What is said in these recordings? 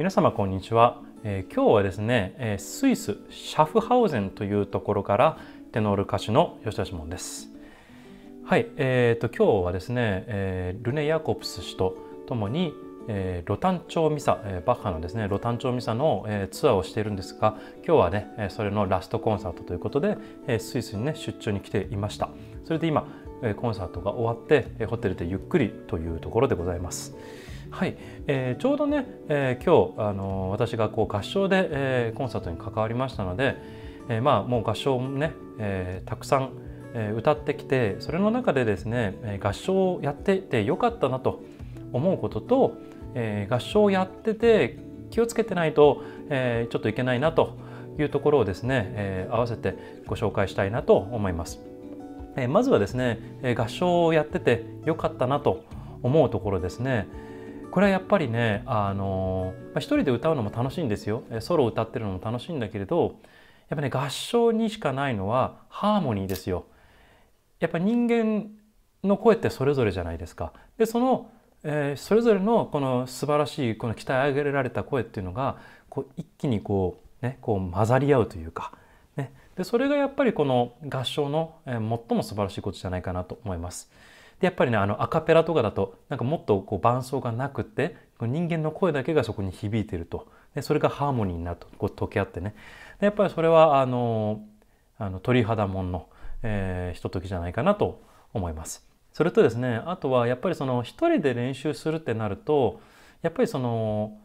皆様こんにちは、えー、今日はですね、えー、スイスシャフハウゼンというところからテノール歌手の吉田志門ですはいえーと、今日はですね、えー、ルネ・ヤコプス氏とともにえー、ロタンチョミサ、えー、バッハのですねロタンチョミサの、えー、ツアーをしているんですが今日はね、えそれのラストコンサートということで、えスイスにね出張に来ていましたそれで今、えコンサートが終わって、えホテルでゆっくりというところでございます。はい、えー、ちょうどね、えー、今日、あのー、私がこう合唱で、えー、コンサートに関わりましたので、えー、まあもう合唱ね、えー、たくさん、えー、歌ってきてそれの中でですね、え合唱をやっててよかったなと思うことと、えー、合唱をやってて気をつけてないと、えー、ちょっといけないなというところをですね、えー、合わせてご紹介したいなと思います。えー、まずはですね、え合唱をやっててよかったなと思うところですね。これはやっぱりねあの、まあ、一人で歌うのも楽しいんですよソロを歌ってるのも楽しいんだけれどやっぱね合唱にしかないのはハーモニーですよ。やっぱ人間の声ってそれぞれじゃないですか。でその、えー、それぞれのこの素晴らしいこの鍛え上げられた声っていうのがこう一気にこう,、ね、こう混ざり合うというか、ね、でそれがやっぱりこの合唱の、え最も素晴らしいことじゃないかなと思います。でやっぱりねあのアカペラとかだとなんかもっとこう伴奏がなくて人間の声だけがそこに響いてるとでそれがハーモニーになるとこう溶け合ってねでやっぱりそれはあのあの鳥肌もんの、えー、ひとときじゃないかなと思います。それとですねあとはやっぱりその一人で練習するってなるとやっぱりその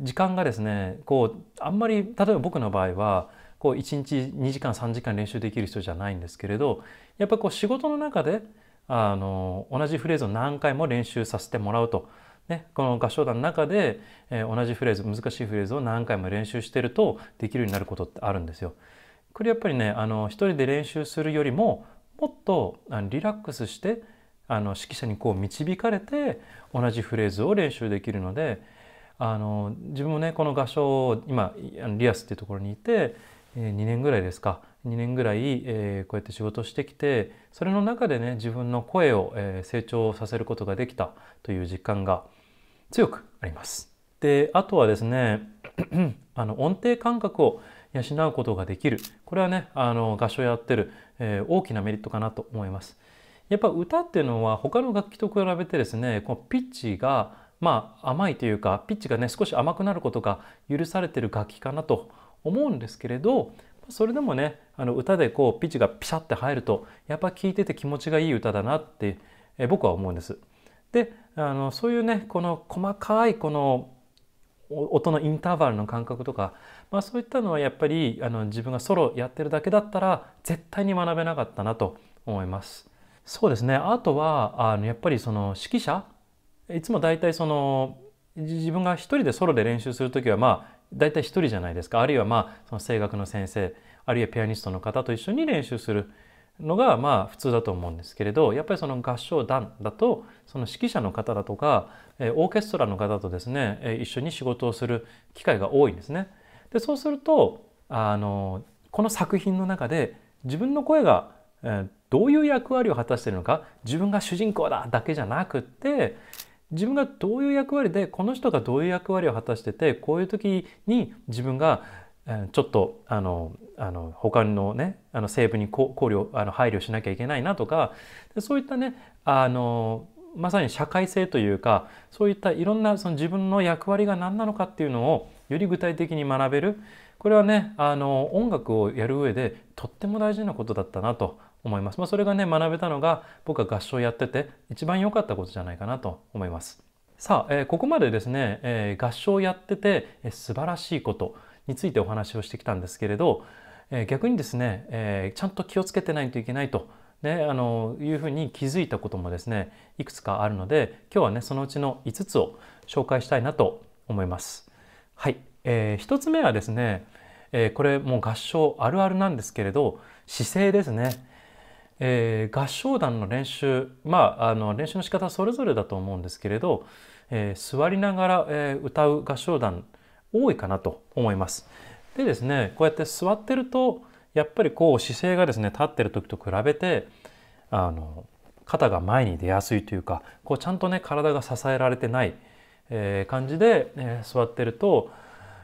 時間がですねこうあんまり例えば僕の場合はこう1日2時間3時間練習できる人じゃないんですけれどやっぱこう仕事の中であの同じフレーズを何回も練習させてもらうと。ね、この合唱団の中で、えー、同じフレーズ難しいフレーズを何回も練習してるとできるようになることってあるんですよ。これやっぱりねあの一人で練習するよりももっとあのリラックスしてあの指揮者にこう導かれて同じフレーズを練習できるのであの自分もねこの合唱今リアスっていうところにいて、えー、2年ぐらいですか2年ぐらい、えー、こうやって仕事してきてそれの中でね自分の声を、えー、成長させることができたという実感が強くあります。であとはですね あの音程感覚を養うことができるこれはねあの合唱やってる、えー、大きなメリットかなと思います。やっぱ歌っていうのは他の楽器と比べてですねこのピッチがまあ甘いというかピッチがね少し甘くなることが許されてる楽器かなと思うんですけれどそれでもねあの歌でこうピッチがピシャって入るとやっぱ聴いてて気持ちがいい歌だなってえ僕は思うんです。であのそういうねこの細かいこの音のインターバルの感覚とか、まあ、そういったのはやっぱりあの自分がソロやってるだけだったら絶対に学べなかったなと思います。そうですねあとはあのやっぱりその指揮者いつも大体その自分が一人でソロで練習する時はまあ大体一人じゃないですかあるいはまあその声楽の先生あるいはピアニストの方と一緒に練習するのがまあ普通だと思うんですけれどやっぱりその合唱団だとその指揮者の方だとかオーケストラの方とですね一緒に仕事をする機会が多いんですね。でそうするとあのこの作品の中で自分の声がどういう役割を果たしているのか自分が主人公だだけじゃなくって自分がどういう役割でこの人がどういう役割を果たしててこういう時に自分がちょっとあのあの他のねあの成分に考慮あの配慮しなきゃいけないなとかそういったねあのまさに社会性というかそういったいろんなその自分の役割が何なのかっていうのをより具体的に学べるこれはねあの音楽をやる上でとっても大事なことだったなと思います、まあ、それがね学べたのが僕は合唱やってて一番良かったことじゃないかなと思いますさあ、えー、ここまでですね、えー、合唱やってて、えー、素晴らしいことについてお話をしてきたんですけれど、えー、逆にですね、えー、ちゃんと気をつけてないといけないとね、あのいうふうに気づいたこともですねいくつかあるので今日はねそのうちの5つを紹介したいなと思います。はい、えー、1つ目はですねえー、これもう合唱あるあるなんですけれど姿勢ですね、えー、合唱団の練習まああの練習の仕方それぞれだと思うんですけれど、えー、座りながら、え歌う合唱団多いかなと思います。でですねこうやって座ってるとやっぱりこう姿勢がですね立ってる時と比べてあの肩が前に出やすいというかこうちゃんとね体が支えられてない、えー、感じで、えー、座ってると、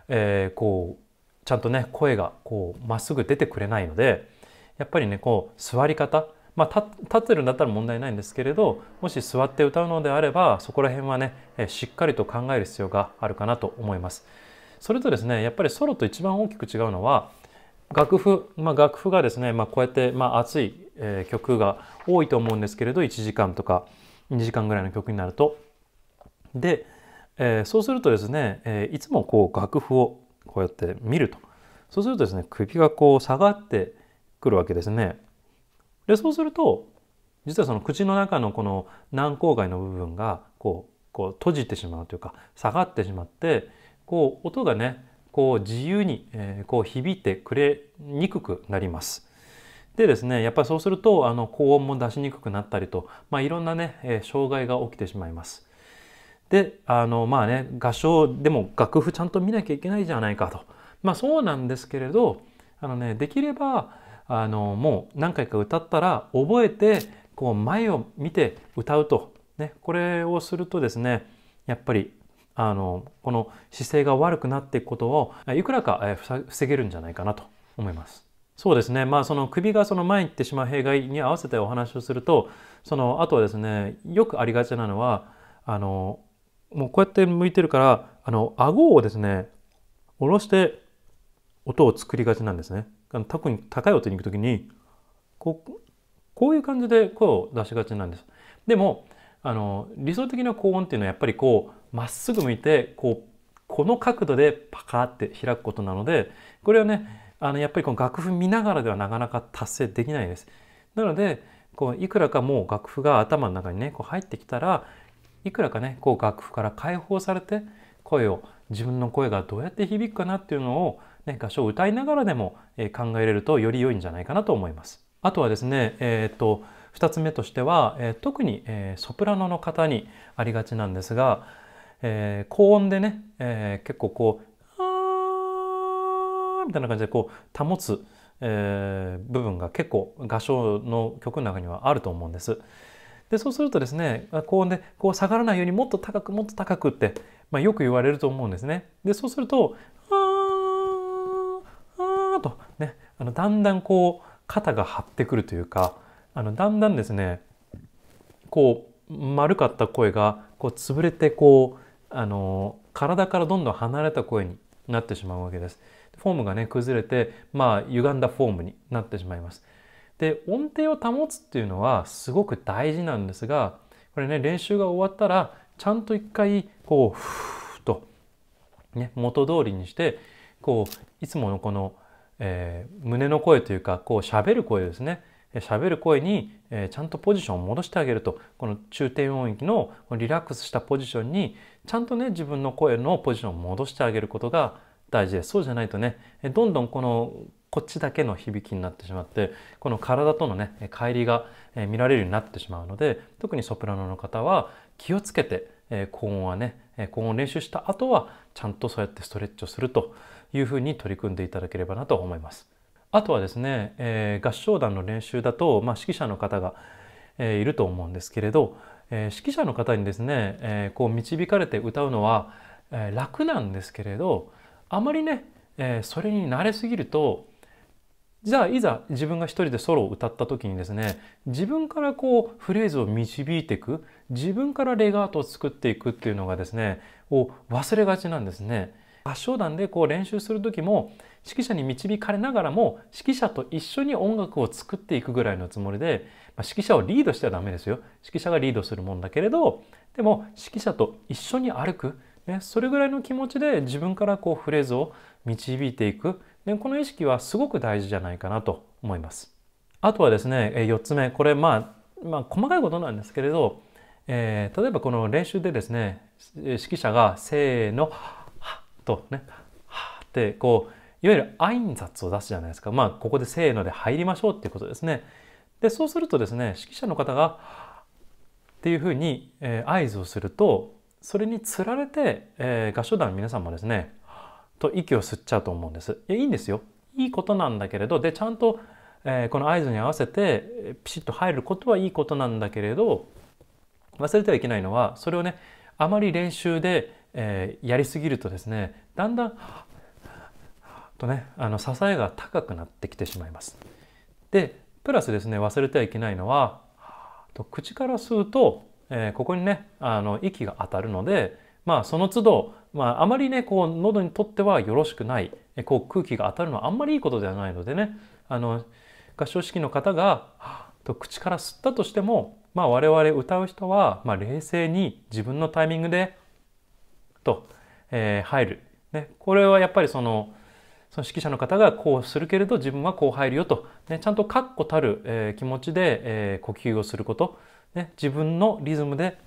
えー、こうちゃんとね声がこうまっすぐ出てくれないのでやっぱりねこう座り方まあ、立ってるんだったら問題ないんですけれどもし座って歌うのであればそこら辺はねえしっかりと考える必要があるかなと思います。それとですねやっぱりソロと一番大きく違うのは楽譜、まあ、楽譜がですね、まあ、こうやって、まあ、熱い、えー、曲が多いと思うんですけれど1時間とか2時間ぐらいの曲になると。で、えー、そうするとですね、えー、いつもこう楽譜をこうやって見るとそうするとですね首がこう下がってくるわけですねでそうすると実はその口の中のこの軟口蓋の部分がこうこう閉じてしまうというか下がってしまってこう音がねこう自由に、えこう響いてくれにくくなります。でですねやっぱりそうするとあの高音も出しにくくなったりと、まあ、いろんなね、え障害が起きてしまいます。であのまあね合唱でも楽譜ちゃんと見なきゃいけないじゃないかとまあそうなんですけれどあのねできればあのもう何回か歌ったら覚えてこう前を見て歌うと、ね、これをするとですねやっぱりあのこの姿勢が悪くなっていくことをいくらか防げるんじゃないかなと思います。そうですね、まあ、その首がその前に行ってしまう弊害に合わせてお話をするとそのあとはですねよくありがちなのはあのもうこうやって向いてるから、あの、顎をですね、下ろして音を作りがちなんですね。あの特に高い音に行く時に、こう、こういう感じで声を出しがちなんです。でも、あの、理想的な高音っていうのはやっぱりこう、まっすぐ向いて、こう、この角度でパカって開くことなので、これはね、あの、やっぱりこの楽譜見ながらではなかなか達成できないです。なので、こういくらかもう楽譜が頭の中にねこう入ってきたらいくらかねこう楽譜から解放されて声を自分の声がどうやって響くかなっていうのを、ね、歌唱を歌いながらでも、考えれるとより良いんじゃないかなと思います。あとはですね、えー、と2つ目としては、特に、ソプラノの方にありがちなんですが、えー、高音でね、えー、結構こう「あー」みたいな感じでこう保つ、えー、部分が結構合唱の曲の中にはあると思うんです。でそうするとですねこうね、こう下がらないようにもっと高くもっと高くって、まあ、よく言われると思うんですね。でそうするとあーあーとねあのだんだんこう肩が張ってくるというかあのだんだんですねこう丸かった声がこう潰れてこうあの体からどんどん離れた声になってしまうわけです。フォームがね崩れてまあ歪んだフォームになってしまいます。で音程を保つっていうのはすごく大事なんですがこれね練習が終わったらちゃんと一回こうふーっと、ね、元通りにしてこういつものこの、えー、胸の声というかこう喋る声ですね喋る声に、えー、ちゃんとポジションを戻してあげるとこの中低音域のリラックスしたポジションにちゃんとね自分の声のポジションを戻してあげることが大事ですそうじゃないとねどんどんこのこっちだけの響きになってしまってこの体とのね乖離が見られるようになってしまうので特にソプラノの方は気をつけて高音はね高音を練習した後はちゃんとそうやってストレッチをするというふうに取り組んでいただければなと思います。あとはですね、えー、合唱団の練習だと、まあ、指揮者の方が、えー、いると思うんですけれど、えー、指揮者の方にですね、えこう導かれて歌うのは、え楽なんですけれどあまりね、えそれに慣れすぎるとじゃあいざ自分が一人でソロを歌った時にですね自分からこうフレーズを導いていく自分からレガートを作っていくっていうのがですねを忘れがちなんですね。合唱団でこう練習する時も指揮者に導かれながらも指揮者と一緒に音楽を作っていくぐらいのつもりで、まあ、指揮者をリードしてはダメですよ指揮者がリードするもんだけれどでも指揮者と一緒に歩く、ね、それぐらいの気持ちで自分からこうフレーズを導いていくでこの意識はすごく大事じゃないかなと思います。あとはですね、え4つ目これ、まあ、まあ細かいことなんですけれど、えー、例えばこの練習でですね指揮者がせーのはっとねはってこういわゆる挨拶を出すじゃないですかまあここでせーので入りましょうっていうことですね。でそうするとですね指揮者の方がっていうふうに、えー、合図をするとそれにつられて、えー、合唱団の皆さんもですねと息を吸っちゃうと思うんです。いいいんですよ。いいことなんだけれど、で、ちゃんと、えー、この合図に合わせてピシッと入ることはいいことなんだけれど、忘れてはいけないのは、それをね、あまり練習で、えー、やりすぎるとですね、だんだん、とね、あの、支えが高くなってきてしまいます。で、プラスですね、忘れてはいけないのは、と口から吸うと、えー、ここにね、あの、息が当たるので、まあ、その都度、まあ、あまりねこう喉にとってはよろしくないこう空気が当たるのはあんまりいいことではないのでねあの合唱式の方が「と口から吸ったとしても、まあ、我々歌う人は、まあ、冷静に自分のタイミングでと、えー、入る、ね、これはやっぱりそのその指揮者の方がこうするけれど自分はこう入るよと、ね、ちゃんと確固たる、えー、気持ちで、えー、呼吸をすること、ね、自分のリズムで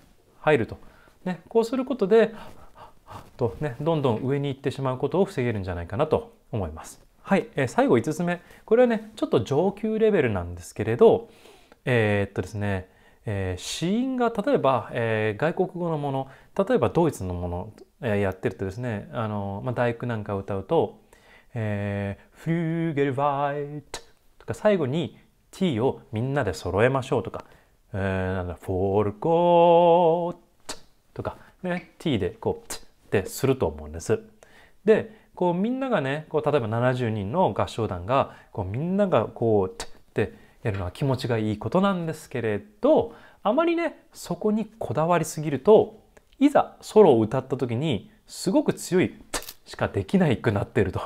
入ると、ね、こうすることでとねどんどん上に行ってしまうことを防げるんじゃないかなと思います。はい、えー、最後5つ目これはねちょっと上級レベルなんですけれどえー、っとですね、えー、死因が例えば、えー、外国語のもの例えばドイツのもの、えー、やってるとですねあの、まあ、大工なんかを歌うと「えー、フルーゲルバイト」とか最後に T をみんなで揃えましょうとか「えー、なんだフォルコート」とか、ね、T でこう「ってすると思うんです。でこうみんながねこう例えば70人の合唱団がこうみんながこうってやるのは気持ちがいいことなんですけれどあまりねそこにこだわりすぎるといざソロを歌った時にすごく強いしかできないくなってると。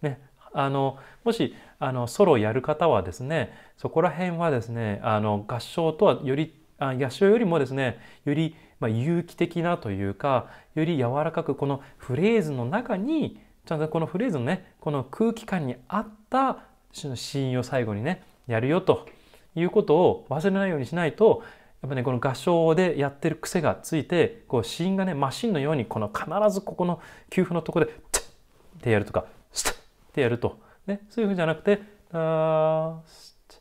ね、あのもしあのソロをやる方はですねそこら辺はですねあの合唱とはよりあ野生よりもですねよりま有機的なというかより柔らかくこのフレーズの中にちゃんとこのフレーズのねこの空気感に合ったシーンを最後にねやるよということを忘れないようにしないとやっぱねこの合唱でやってる癖がついてこうシーンがねマシンのようにこの必ずここの給付のとこで「チッ!」ってやるとか「スッ!」ってやると、ね、そういうふうじゃなくて「あー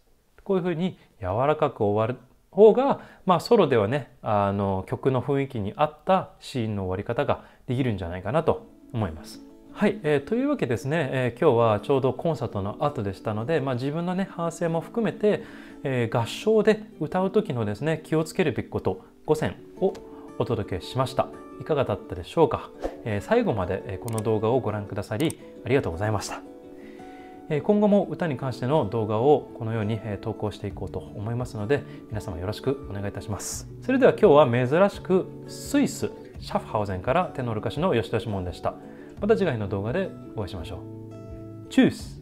こういうふうに柔らかく終わる方が、まあ、ソロではねあの曲の雰囲気に合ったシーンの終わり方ができるんじゃないかなと思います。はい、えー、というわけですね、えー、今日はちょうどコンサートの後でしたので、まあ、自分の、ね、反省も含めて、えー、合唱で歌う時のですね気をつけるべきこと5選をお届けしましたいかがだったでしょうか、え最後までこの動画をご覧くださりありがとうございました今後も歌に関しての動画をこのように投稿していこうと思いますので皆様よろしくお願いいたしますそれでは今日は珍しくスイスシャフハウゼンからテノール歌手の吉田志門でしたまた次回の動画でお会いしましょうチュース